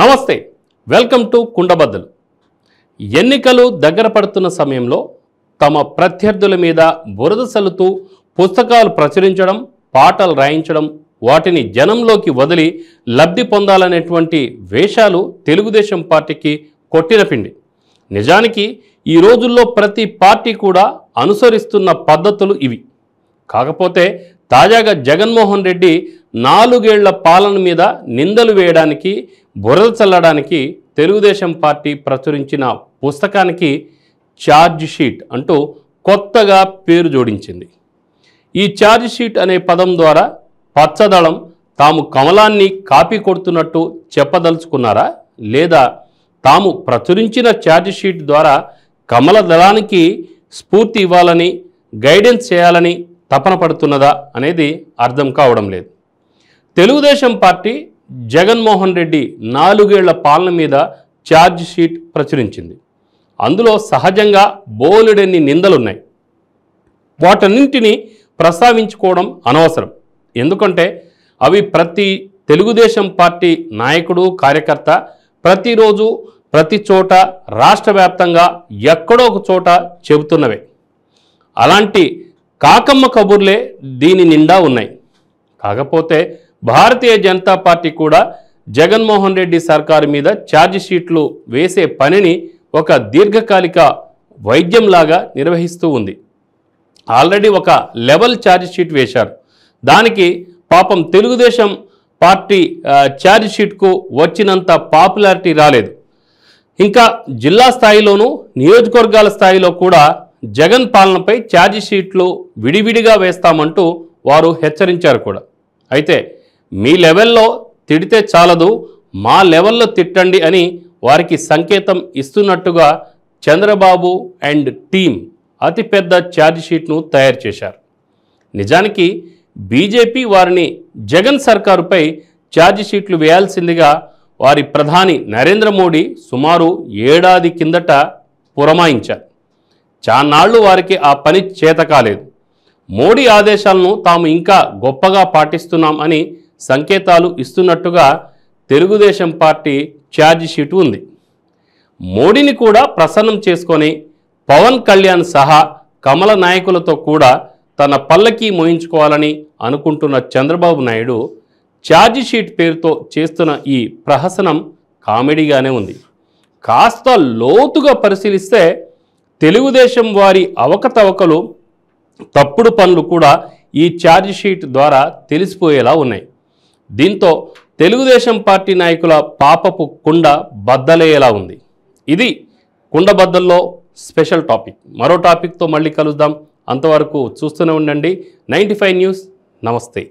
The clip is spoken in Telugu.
నమస్తే వెల్కమ్ టు కుండబద్దలు ఎన్నికలు దగ్గర పడుతున్న సమయంలో తమ ప్రత్యర్థుల మీద బురద సలుతూ పుస్తకాలు ప్రచురించడం పాటలు రాయించడం వాటిని జనంలోకి వదిలి లబ్ధి పొందాలనేటువంటి వేషాలు తెలుగుదేశం పార్టీకి కొట్టిన పిండి నిజానికి ఈ రోజుల్లో ప్రతి పార్టీ కూడా అనుసరిస్తున్న పద్ధతులు ఇవి కాకపోతే తాజాగా జగన్మోహన్ రెడ్డి నాలుగేళ్ల పాలన మీద నిందలు వేయడానికి బురద చల్లడానికి తెలుగుదేశం పార్టీ ప్రచురించిన పుస్తకానికి ఛార్జ్ షీట్ అంటూ కొత్తగా పేరు జోడించింది ఈ ఛార్జ్ షీట్ అనే పదం ద్వారా పచ్చదళం తాము కమలాన్ని కాపీ కొడుతున్నట్టు చెప్పదలుచుకున్నారా లేదా తాము ప్రచురించిన ఛార్జ్ షీట్ ద్వారా కమల దళానికి స్ఫూర్తి ఇవ్వాలని గైడెన్స్ చేయాలని తపన పడుతున్నదా అనేది అర్థం కావడం లేదు తెలుగుదేశం పార్టీ జగన్మోహన్ రెడ్డి నాలుగేళ్ల పాలన మీద ఛార్జ్ షీట్ ప్రచురించింది అందులో సహజంగా బోలెడన్ని నిందలున్నాయి వాటన్నింటినీ ప్రస్తావించుకోవడం అనవసరం ఎందుకంటే అవి ప్రతి తెలుగుదేశం పార్టీ నాయకుడు కార్యకర్త ప్రతిరోజు ప్రతి చోట రాష్ట్ర వ్యాప్తంగా ఎక్కడో ఒక చోట చెబుతున్నవే అలాంటి కాకమ్మ కబుర్లే దీని నిండా ఉన్నాయి కాకపోతే భారతీయ జనతా పార్టీ కూడా జగన్మోహన్ రెడ్డి సర్కారు మీద ఛార్జిషీట్లు వేసే పనిని ఒక దీర్ఘకాలిక వైద్యంలాగా నిర్వహిస్తూ ఉంది ఆల్రెడీ ఒక లెవెల్ ఛార్జిషీట్ వేశారు దానికి పాపం తెలుగుదేశం పార్టీ ఛార్జిషీట్కు వచ్చినంత పాపులారిటీ రాలేదు ఇంకా జిల్లా స్థాయిలోనూ నియోజకవర్గాల స్థాయిలో కూడా జగన్ పాలనపై ఛార్జిషీట్లు విడివిడిగా వేస్తామంటూ వారు హెచ్చరించారు కూడా అయితే మీ లెవెల్లో తిడితే చాలదు మా లెవెల్లో తిట్టండి అని వారికి సంకేతం ఇస్తున్నట్టుగా చంద్రబాబు అండ్ టీం అతిపెద్ద ఛార్జిషీట్ను తయారు చేశారు నిజానికి బీజేపీ వారిని జగన్ సర్కారుపై ఛార్జిషీట్లు వేయాల్సిందిగా వారి ప్రధాని నరేంద్ర మోడీ సుమారు ఏడాది కిందట పురమాయించారు చాన్నాళ్లు వారికి ఆ పని చేత కాలేదు మోడీ ఆదేశాలను తాము ఇంకా గొప్పగా పాటిస్తున్నాం అని సంకేతాలు ఇస్తున్నట్టుగా తెలుగుదేశం పార్టీ ఛార్జ్ షీట్ ఉంది మోడీని కూడా ప్రసన్నం చేసుకొని పవన్ కళ్యాణ్ సహా కమల నాయకులతో కూడా తన పల్లకి మోయించుకోవాలని అనుకుంటున్న చంద్రబాబు నాయుడు ఛార్జ్ షీట్ పేరుతో చేస్తున్న ఈ ప్రహసనం కామెడీగానే ఉంది కాస్త లోతుగా పరిశీలిస్తే తెలుగుదేశం వారి అవకతవకలు తప్పుడు పనులు కూడా ఈ షీట్ ద్వారా తెలిసిపోయేలా ఉన్నాయి దీంతో తెలుగుదేశం పార్టీ నాయకుల పాపపు కుండ బద్దలేలా ఉంది ఇది కుండబద్దల్లో స్పెషల్ టాపిక్ మరో టాపిక్తో మళ్ళీ కలుద్దాం అంతవరకు చూస్తూనే ఉండండి నైంటీ న్యూస్ నమస్తే